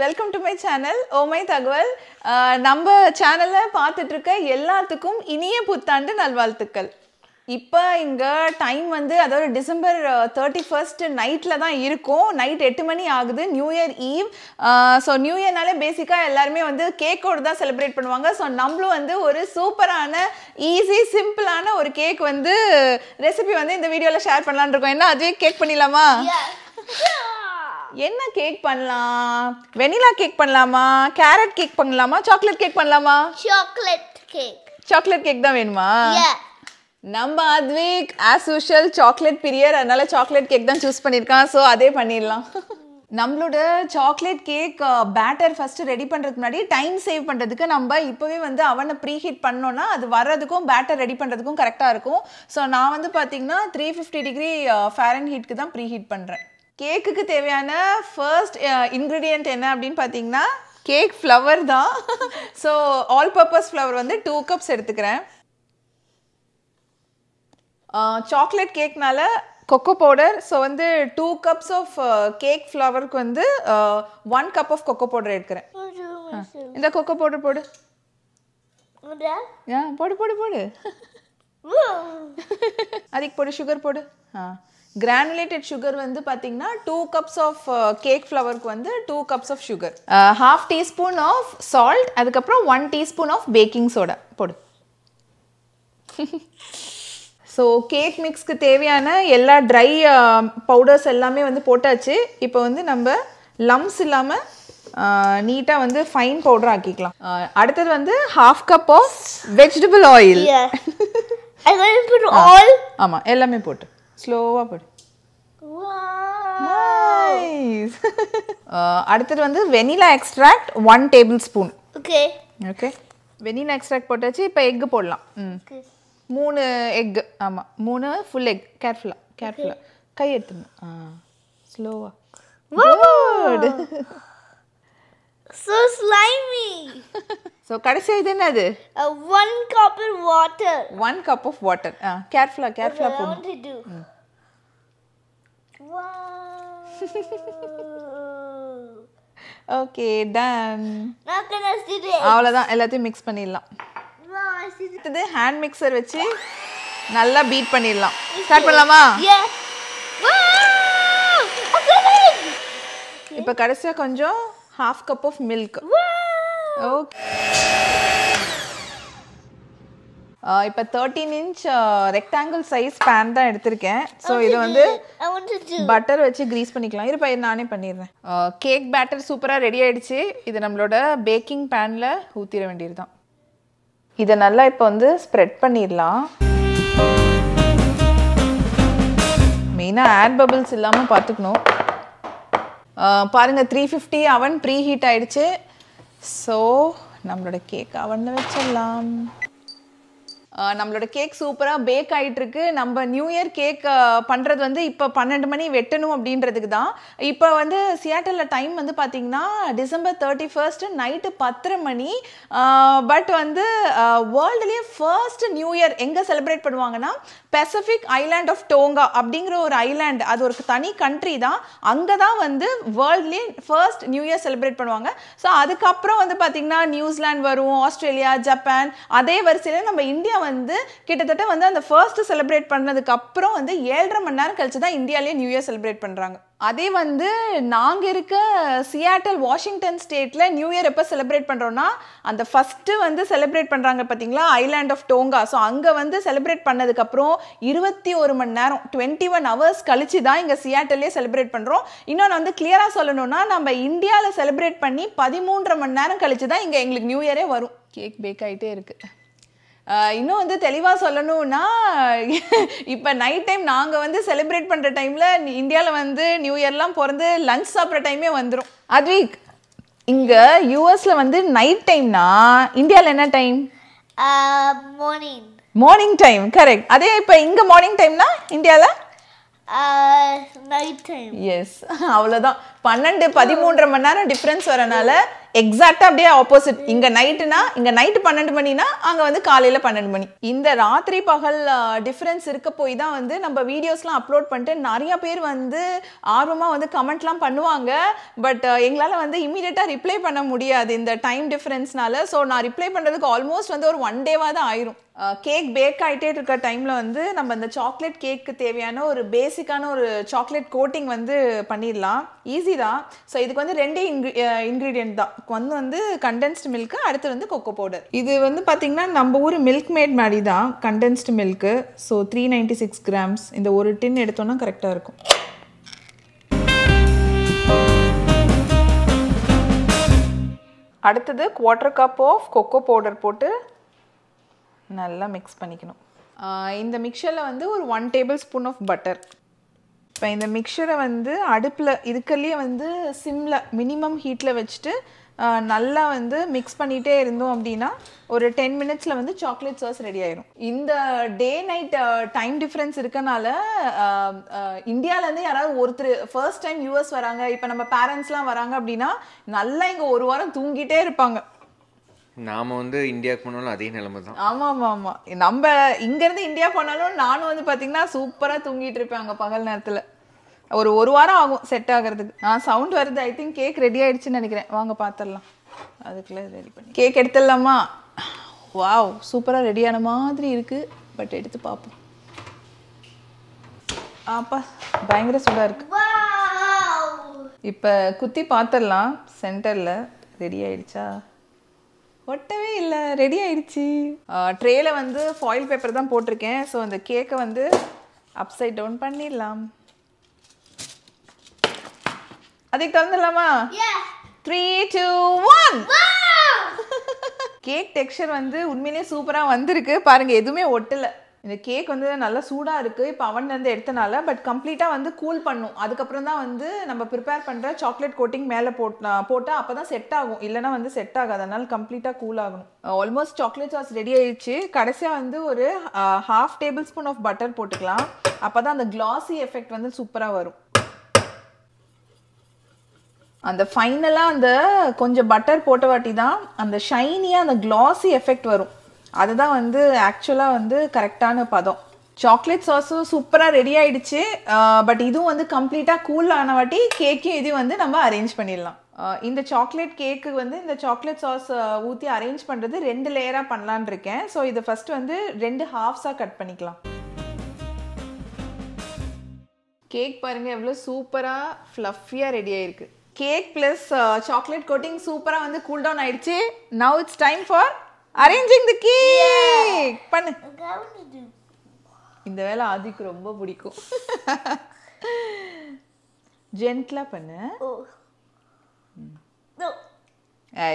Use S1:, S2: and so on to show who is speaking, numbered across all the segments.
S1: Welcome to my channel ஓமை தகவல் நம்ம சேனலை பார்த்துட்ருக்க எல்லாத்துக்கும் இனிய புத்தாண்டு நல்வாழ்த்துக்கள் இப்போ இங்கே டைம் வந்து அதாவது டிசம்பர் தேர்ட்டி ஃபர்ஸ்ட் நைட்டில் தான் இருக்கும் நைட் எட்டு மணி ஆகுது new year eve so new இயர்னாலே பேசிக்காக எல்லாருமே வந்து கேக்கோடு தான் செலிப்ரேட் பண்ணுவாங்க ஸோ நம்மளும் வந்து ஒரு சூப்பரான ஈஸி சிம்பிளான ஒரு கேக் வந்து ரெசிபி வந்து இந்த வீடியோவில் ஷேர் பண்ணலான் இருக்கோம் என்ன அதுவே கேக் பண்ணிடலாமா என்ன கேக் பண்ணலாம் வெனிலா கேக் பண்ணலாமா கேரட் கேக் பண்ணலாமா சாக்லேட் கேக் பண்ணலாமா சாக்லேட் கேக் சாக்லேட் கேக் தான் வேணுமா நம்ம அத்விக் ஆஸ் யூஷுவல் சாக்லேட் பிரியர் அதனால சாக்லேட் கேக் தான் சூஸ் பண்ணியிருக்கான் ஸோ அதே பண்ணிடலாம் நம்மளோட chocolate cake batter first ready பண்ணுறதுக்கு முன்னாடி டைம் சேவ் பண்ணுறதுக்கு நம்ம இப்போவே வந்து அவனை ப்ரீ ஹீட் பண்ணோன்னா அது வர்றதுக்கும் பேட்டர் ரெடி பண்ணுறதுக்கும் கரெக்டாக இருக்கும் ஸோ நான் வந்து பார்த்தீங்கன்னா த்ரீ ஃபிஃப்டி டிகிரி ஃபேரன் ஹீட்க்கு தான் ப்ரீ ஹீட் பண்ணுறேன் கேக்குக்கு தேவையான ஃபர்ஸ்ட் இன்க்ரீடியன்ட் uh, என்ன அப்படின்னு பார்த்தீங்கன்னா கேக் ஃப்ளவர் தான் ஸோ ஆல் பர்பஸ் ஃப்ளவர் வந்து டூ கப்ஸ் எடுத்துக்கிறேன் சாக்லேட் கேக்னால கொக்கோ பவுடர் ஸோ வந்து டூ கப்ஸ் ஆஃப் கேக் ஃப்ளவருக்கு வந்து one cup of cocoa powder எடுக்கிறேன் இந்த கொக்கோ பவுடர் போடு போடு போடு போடு அதுக்கு போடு சுகர் போடு ஆ கிரானுலேட்டட் சுகர் வந்து பார்த்தீங்கன்னா two cups of cake uh, ஃப்ளவருக்கு வந்து two cups of sugar half teaspoon of salt அதுக்கப்புறம் one teaspoon of baking soda போடு ஸோ கேக் மிக்ஸ்க்கு தேவையான எல்லா ட்ரை பவுடர்ஸ் uh, எல்லாமே வந்து போட்டாச்சு இப்போ வந்து நம்ம லம்ஸ் இல்லாமல் நீட்டாக வந்து ஃபைன் பவுடர் ஆக்கிக்கலாம் அடுத்தது வந்து half cup of vegetable oil ஆமாம் எல்லாமே போட்டு ஸ்லோவாக படி uh, அடுத்தது வந்து vanilla extract one tablespoon okay okay vanilla extract போட்டாச்சு இப்போ எக்கு போடலாம் ம் மூணு எக் ஆமாம் மூணு ஃபுல் எக் கேர்ஃபுல்லாக கேர்ஃபுல்லாக கை எடுத்துடணும் ஆ ஸ்லோவாக குட் So slimy. கடைசியா இது என்னது? ஓகே டன் அவ்வளோதான் எல்லாத்தையும் மிக்ஸ் பண்ணிடலாம் அடுத்தது ஹேண்ட் மிக்சர் வச்சு நல்லா பீட் பண்ணிடலாம் ஸ்டார்ட் பண்ணலாமா இப்போ கடைசியாக கொஞ்சம் half cup of milk okay இப்போ thirteen inch rectangle size pan தான் எடுத்திருக்கேன் ஸோ இது வந்து பட்டர் வச்சு க்ரீஸ் பண்ணிக்கலாம் இருப்பா நானே பண்ணிடுறேன் கேக் பேட்டர் சூப்பராக ரெடி ஆகிடுச்சு இது நம்மளோட பேக்கிங் பேனில் ஊற்றிட வேண்டியது தான் இதை நல்லா இப்போ வந்து ஸ்ப்ரெட் பண்ணிடலாம் மெயினாக ஏர் பபிள்ஸ் இல்லாமல் பார்த்துக்கணும் பாருங்கள் three fifty oven preheat ஆயிடுச்சு ஸோ நம்மளோட கேக் அவனில் வச்சிடலாம் நம்மளோட கேக் சூப்பராக பேக் ஆகிட்டுருக்கு நம்ம நியூ இயர் கேக் பண்ணுறது வந்து இப்போ பன்னெண்டு மணி வெட்டணும் அப்படின்றதுக்கு தான் இப்போ வந்து சியாட்டலில் டைம் வந்து பார்த்திங்கன்னா டிசம்பர் தேர்ட்டி ஃபர்ஸ்ட்டு நைட்டு பத்தரை மணி பட் வந்து வேர்ல்டுலேயே ஃபர்ஸ்ட் நியூ இயர் எங்கே செலிப்ரேட் பண்ணுவாங்கன்னா பெசிபிக் ஐலாண்ட் ஆஃப் டோங்கா அப்படிங்கிற ஒரு ஐலாண்ட் அது ஒரு தனி கண்ட்ரி தான் அங்கே தான் வந்து வேர்ல்ட்லேயே ஃபர்ஸ்ட் நியூ இயர் செலிப்ரேட் பண்ணுவாங்க ஸோ அதுக்கப்புறம் வந்து பார்த்திங்கன்னா நியூசிலாண்ட் வரும் ஆஸ்திரேலியா ஜப்பான் அதே வரிசையில் நம்ம இந்தியா வந்து கிட்டத்தட்ட வந்து அந்த ஃபர்ஸ்ட் செலிப்ரேட் பண்ணதுக்கப்புறம் வந்து ஏழரை மணி நேரம் கழிச்சு தான் இந்தியாலேயே நியூ இயர் செலிப்ரேட் பண்ணுறாங்க அதே வந்து நாங்கள் இருக்க சியாட்டல் வாஷிங்டன் ஸ்டேட்டில் நியூ இயர் எப்போ செலிப்ரேட் பண்ணுறோன்னா அந்த ஃபஸ்ட்டு வந்து செலிப்ரேட் பண்ணுறாங்க பார்த்தீங்களா ஐலாண்ட் ஆஃப் டோங்கா ஸோ அங்கே வந்து செலிப்ரேட் பண்ணதுக்கப்புறம் இருபத்தி ஒரு மணி நேரம் டுவெண்ட்டி ஒன் ஹவர்ஸ் கழிச்சு தான் இங்கே சியாட்டல்லே செலிப்ரேட் பண்ணுறோம் இன்னொன்று வந்து கிளியராக சொல்லணும்னா நம்ம இந்தியாவில் செலிப்ரேட் பண்ணி பதிமூன்றரை மணி நேரம் கழிச்சு தான் இங்கே எங்களுக்கு நியூ இயரே வரும் கேக் பேக் ஆகிட்டே இருக்குது இன்னும் வந்து தெளிவாக சொல்லணும்னா இப்போ நைட் டைம் நாங்கள் வந்து செலிப்ரேட் பண்ணுற டைமில் இந்தியாவில் வந்து நியூ இயர்லாம் பிறந்து லஞ்ச் சாப்பிட்ற டைமே வந்துடும் அத்வீக் இங்கே யூஎஸில் வந்து நைட் டைம்னா இந்தியாவில் என்ன time morning morning time correct அதே இப்போ இங்கே மார்னிங் டைம்னா இந்தியாவில் நைட் டைம் எஸ் அவ்வளோதான் பன்னெண்டு பதிமூன்றரை மணி நேரம் டிஃப்ரென்ஸ் வரனால எக்ஸாக்டாக அப்படியே ஆப்போசிட் இங்கே நைட்டுனா இங்கே நைட்டு பன்னெண்டு மணினா அங்கே வந்து காலையில் பன்னெண்டு மணி இந்த ராத்திரி பகல் டிஃப்ரென்ஸ் இருக்க போய் தான் வந்து நம்ம வீடியோஸ்லாம் அப்லோட் பண்ணிட்டு நிறையா பேர் வந்து ஆர்வமாக வந்து கமெண்ட்லாம் பண்ணுவாங்க பட் எங்களால் வந்து இமீடியட்டாக ரிப்ளை பண்ண முடியாது இந்த டைம் டிஃப்ரென்ஸ்னால ஸோ நான் ரிப்ளை பண்ணுறதுக்கு ஆல்மோஸ்ட் வந்து ஒரு ஒன் டேவாக தான் ஆயிரும் கேக் பேக் ஆகிட்டே இருக்க டைமில் வந்து நம்ம இந்த சாக்லேட் கேக்கு தேவையான ஒரு பேசிக்கான ஒரு சாக்லேட் கோட்டிங் வந்து பண்ணிடலாம் ஈஸி தான் ஸோ இதுக்கு வந்து ரெண்டே இன்க்ரி இன்க்ரீடியன்ட் தான் ஒன்று வந்து கண்டென்ஸ்டு மில்க்கு அடுத்து வந்து கொக்கோ பவுடர் இது வந்து பார்த்திங்கன்னா நம்ம ஊர் மில்க் மேட் மாதிரி தான் condensed milk so three ninety six grams இந்த ஒரு டின் எடுத்தோன்னா கரெக்டாக இருக்கும் அடுத்தது quarter cup of cocoa powder போட்டு நல்லா மிக்ஸ் பண்ணிக்கணும் இந்த மிக்சரில் வந்து ஒரு one tablespoon of butter இப்போ இந்த மிக்சரை வந்து அடுப்பில் இதுக்கல்லையே வந்து சிம்மில் மினிமம் ஹீட்டில் வச்சுட்டு நல்லா வந்து மிக்ஸ் பண்ணிகிட்டே இருந்தோம் அப்படின்னா ஒரு டென் மினிட்ஸில் வந்து சாக்லேட் சாஸ் ரெடி ஆயிரும் இந்த டே நைட் டைம் டிஃப்ரென்ஸ் இருக்கனால இந்தியாவிலேருந்து யாராவது ஒருத்தர் ஃபர்ஸ்ட் டைம் யூஎஸ் வராங்க இப்போ நம்ம பேரண்ட்ஸ்லாம் வராங்க அப்படின்னா நல்லா இங்கே ஒரு வாரம் தூங்கிட்டே இருப்பாங்க நாம வந்து இந்தியாவுக்கு போனாலும் அதே நிலைமை தான் ஆமாம் ஆமா ஆமா நம்ம இங்கேருந்து இந்தியா போனாலும் நானும் வந்து பாத்தீங்கன்னா சூப்பராக தூங்கிட்டு இருப்பேன் அங்கே பகல் நேரத்தில் ஒரு ஒரு வாரம் ஆகும் செட் ஆகுறதுக்கு நான் சவுண்ட் வருது ஐ திங்க் கேக் ரெடி ஆயிடுச்சுன்னு நினைக்கிறேன் வாங்க பாத்திரலாம் அதுக்குள்ளே ரெடி பண்ணி கேக் எடுத்துடலாமா வாவ் சூப்பராக ரெடியான மாதிரி இருக்குது பட் எடுத்து பார்ப்போம் ஆப்பா பயங்கர சூடாக இருக்கு இப்போ குத்தி பாத்திரலாம் சென்டரில் ரெடி ஆயிடுச்சா ஒட்டவே இல்லை ரெடி ஆயிடுச்சு ட்ரேல வந்து ஃபாயில் பேப்பர் தான் போட்டிருக்கேன் ஸோ அந்த கேக்கை வந்து அப்சைட் டவுன் பண்ணிடலாம் அதுக்கு திறந்துடலாமா three two one cake texture வந்து உண்மையிலேயே சூப்பராக வந்திருக்கு பாருங்கள் எதுவுமே ஒட்டலை இந்த கேக் வந்து நல்லா சூடாக இருக்குது இப்போ அவன்லேருந்து எடுத்தனால பட் கம்ப்ளீட்டாக வந்து கூல் பண்ணும் அதுக்கப்புறம் தான் வந்து நம்ம ப்ரிப்பேர் பண்ணுற சாக்லேட் கோட்டிங் மேலே போட் போட்டால் அப்போ தான் செட் ஆகும் இல்லைனா வந்து செட் ஆகாது அதனால் கம்ப்ளீட்டாக கூல் ஆகணும் ஆல்மோஸ்ட் சாக்லேட் சாஸ் ரெடி ஆயிடுச்சு கடைசியாக வந்து ஒரு half tablespoon of butter போட்டுக்கலாம் அப்போ தான் அந்த கிளாஸி எஃபெக்ட் வந்து சூப்பராக வரும் அந்த ஃபைனலாக அந்த கொஞ்சம் பட்டர் போட்ட வாட்டி தான் அந்த ஷைனியாக அந்த கிளாஸி எஃபெக்ட் வரும் அதுதான் வந்து ஆக்சுவலாக வந்து கரெக்டான பதம் சாக்லேட் சாஸும் சூப்பராக ரெடி ஆயிடுச்சு பட் இதுவும் வந்து கம்ப்ளீட்டாக கூல் ஆனவாட்டி கேக்கையும் இதையும் வந்து நம்ம அரேஞ்ச் பண்ணிடலாம் இந்த சாக்லேட் கேக்கு வந்து இந்த சாக்லேட் சாஸ் ஊற்றி அரேஞ்ச் பண்ணுறது ரெண்டு லேயராக பண்ணலான் இருக்கேன் ஸோ இதை ஃபர்ஸ்ட் வந்து ரெண்டு ஹாஃப்ஸாக கட் பண்ணிக்கலாம் கேக் பாருங்கள் எவ்வளோ சூப்பராக ஃப்ளஃபியாக ரெடி ஆகிருக்கு கேக் ப்ளஸ் சாக்லேட் கோட்டிங் சூப்பராக வந்து கூல் டவுன் ஆயிடுச்சு now it's time for arranging the cake பண்ணு இந்த வேலை ஆதிக்கு ரொம்ப பிடிக்கும் ஜென்ட்லா பண்ணு ஐ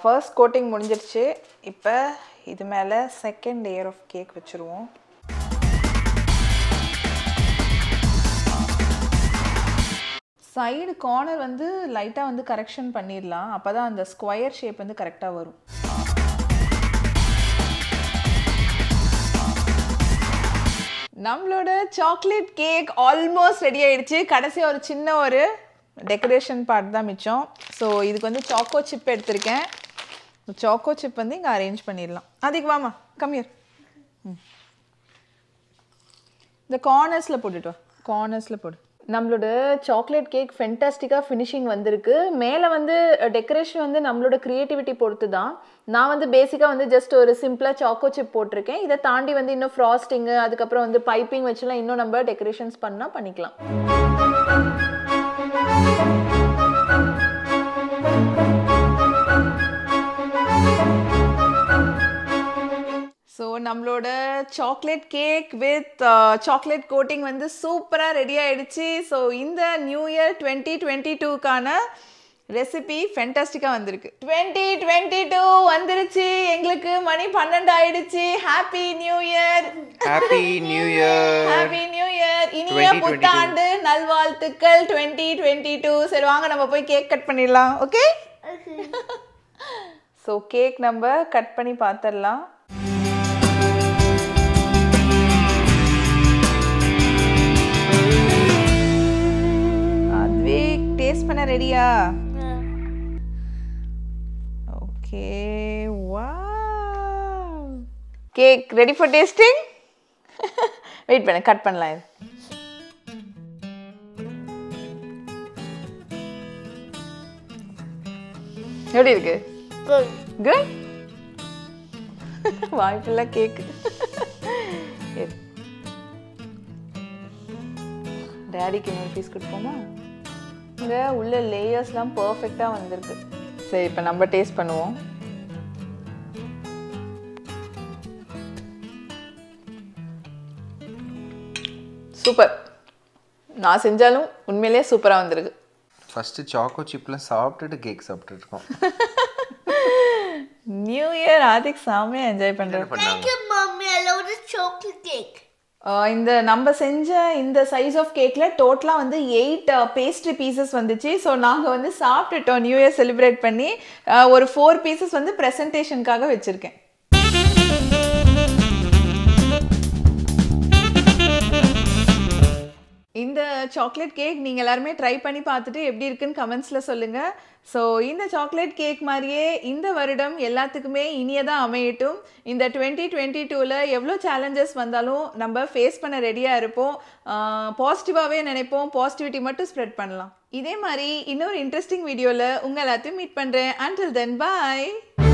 S1: ஃபர்ஸ்ட் கோட்டிங் முடிஞ்சிருச்சு இப்போ இது மேலே செகண்ட் லேயர் ஆஃப் கேக் வச்சுருவோம் சைடு கார்னர் வந்து லைட்டாக வந்து கரெக்ஷன் பண்ணிடலாம் அப்போ தான் அந்த ஸ்கொயர் ஷேப் வந்து கரெக்டாக வரும் நம்மளோட சாக்லேட் கேக் ஆல்மோஸ்ட் ரெடி ஆயிடுச்சு கடைசியாக ஒரு சின்ன ஒரு டெக்கரேஷன் பார்ட் தான் மிச்சம் ஸோ இதுக்கு வந்து சாக்கோ சிப் எடுத்திருக்கேன் சாக்கோ சிப் வந்து இங்கே அரேஞ்ச் பண்ணிடலாம் அதுக்கு வாமா கம்மியர் இந்த கார்னர்ஸில் போட்டுட்டு வா கார்னர்ஸில் போடு நம்மளோட சாக்லேட் கேக் ஃபென்டாஸ்டிக்காக ஃபினிஷிங் வந்திருக்கு மேலே வந்து டெக்கரேஷன் வந்து நம்மளோட க்ரியேட்டிவிட்டி பொறுத்து தான் நான் வந்து பேசிக்காக வந்து ஜஸ்ட் ஒரு சிம்பிளாக சாக்கோ சிப் போட்டிருக்கேன் இதை தாண்டி வந்து இன்னும் ஃப்ராஸ்டிங்கு அதுக்கப்புறம் வந்து பைப்பிங் வச்சுலாம் இன்னும் நம்ம டெக்கரேஷன்ஸ் பண்ணால் பண்ணிக்கலாம் நம்மளோட chocolate cake with chocolate coating வந்து சூப்பராக ரெடி ஆகிடுச்சு ஸோ இந்த நியூ இயர் டுவெண்ட்டி டுவெண்ட்டி டூக்கான ரெசிபி ஃபென்டாஸ்டிக்காக வந்திருக்கு டுவெண்ட்டி டுவெண்ட்டி டூ வந்துருச்சு எங்களுக்கு மணி பன்னெண்டு ஆயிடுச்சு happy new year happy new year happy new year இனிய புத்தாண்டு நல்வாழ்த்துக்கள் டுவெண்ட்டி டுவெண்ட்டி டூ சரி வாங்க நம்ம போய் கேக் கட் பண்ணிடலாம் ஓகே ஸோ கேக் நம்ம கட் பண்ணி பார்த்துடலாம் சரியா ஓகே வா cake ready for tasting wait பண்ண கட் பண்ணலாம் இது எப்படி இருக்கு குட் வாய்ப்பெல்லாம் கேக் டேடிக்கு இன்னொரு பீஸ் கொடுப்போமா உள்ள லேயர்ஸ்லாம் பர்ஃபெக்டாக வந்திருக்கு சரி இப்போ நம்ம டேஸ்ட் பண்ணுவோம் சூப்பர் நான் செஞ்சாலும் உண்மையிலேயே சூப்பராக வந்திருக்கு ஃபஸ்ட்டு சாக்கோ சிப்லாம் சாப்பிட்டுட்டு கேக் சாப்பிட்டுருக்கோம் நியூ இயர் ஆதிக் சாமியாக என்ஜாய் பண்ணுறேன் சாக்லேட் கேக் இந்த நம்ம செஞ்ச இந்த சைஸ் ஆஃப் கேக்கில் டோட்டலாக வந்து எயிட் பேஸ்ட்ரி பீசஸ் வந்துச்சு ஸோ நாங்கள் வந்து சாப்பிட்டுட்டோம் நியூ இயர் செலிப்ரேட் பண்ணி ஒரு ஃபோர் பீசஸ் வந்து ப்ரெசன்டேஷனுக்காக வச்சுருக்கேன் சாக்லேட் கேக் நீங்கள் எல்லாருமே ட்ரை பண்ணி பார்த்துட்டு எப்படி இருக்குன்னு கமெண்ட்ஸில் சொல்லுங்கள் ஸோ இந்த சாக்லேட் கேக் மாதிரியே இந்த வருடம் எல்லாத்துக்குமே இனியதாக அமையட்டும் இந்த டுவெண்ட்டி டுவெண்ட்டி டூவில் எவ்வளோ சேலஞ்சஸ் வந்தாலும் நம்ம ஃபேஸ் பண்ண ரெடியாக இருப்போம் பாசிட்டிவாகவே நினைப்போம் பாசிட்டிவிட்டி மட்டும் ஸ்ப்ரெட் பண்ணலாம் இதே மாதிரி இன்னொரு இன்ட்ரெஸ்டிங் வீடியோவில் உங்கள் எல்லாத்தையும் மீட் பண்ணுறேன் அண்டில் தென் பாய்